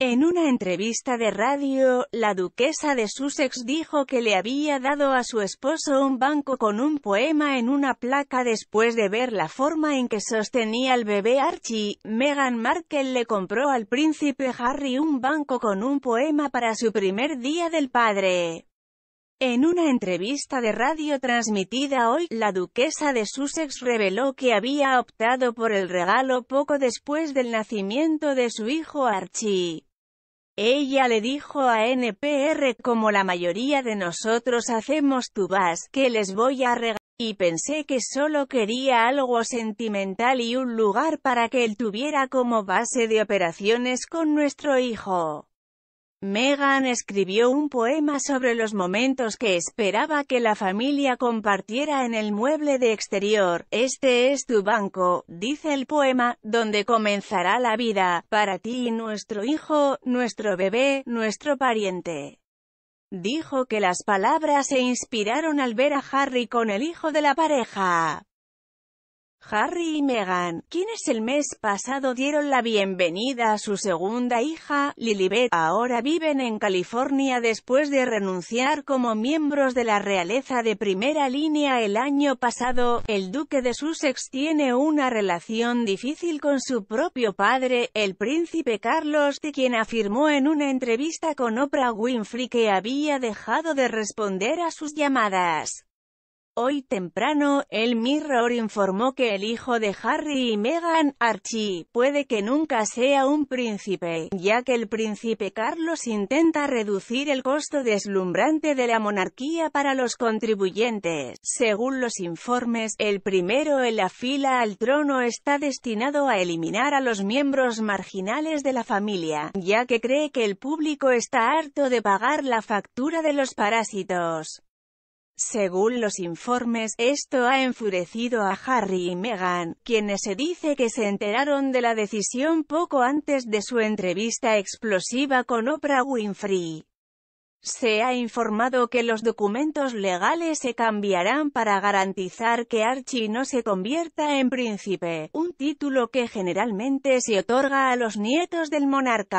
En una entrevista de radio, la duquesa de Sussex dijo que le había dado a su esposo un banco con un poema en una placa después de ver la forma en que sostenía al bebé Archie. Meghan Markle le compró al príncipe Harry un banco con un poema para su primer día del padre. En una entrevista de radio transmitida hoy, la duquesa de Sussex reveló que había optado por el regalo poco después del nacimiento de su hijo Archie. Ella le dijo a NPR como la mayoría de nosotros hacemos tubas, que les voy a regalar. Y pensé que solo quería algo sentimental y un lugar para que él tuviera como base de operaciones con nuestro hijo. Megan escribió un poema sobre los momentos que esperaba que la familia compartiera en el mueble de exterior. Este es tu banco, dice el poema, donde comenzará la vida, para ti y nuestro hijo, nuestro bebé, nuestro pariente. Dijo que las palabras se inspiraron al ver a Harry con el hijo de la pareja. Harry y Meghan, quienes el mes pasado dieron la bienvenida a su segunda hija, Lilibet, ahora viven en California después de renunciar como miembros de la realeza de primera línea el año pasado. El duque de Sussex tiene una relación difícil con su propio padre, el príncipe Carlos, de quien afirmó en una entrevista con Oprah Winfrey que había dejado de responder a sus llamadas. Hoy temprano, el Mirror informó que el hijo de Harry y Meghan, Archie, puede que nunca sea un príncipe, ya que el príncipe Carlos intenta reducir el costo deslumbrante de la monarquía para los contribuyentes. Según los informes, el primero en la fila al trono está destinado a eliminar a los miembros marginales de la familia, ya que cree que el público está harto de pagar la factura de los parásitos. Según los informes, esto ha enfurecido a Harry y Meghan, quienes se dice que se enteraron de la decisión poco antes de su entrevista explosiva con Oprah Winfrey. Se ha informado que los documentos legales se cambiarán para garantizar que Archie no se convierta en príncipe, un título que generalmente se otorga a los nietos del monarca.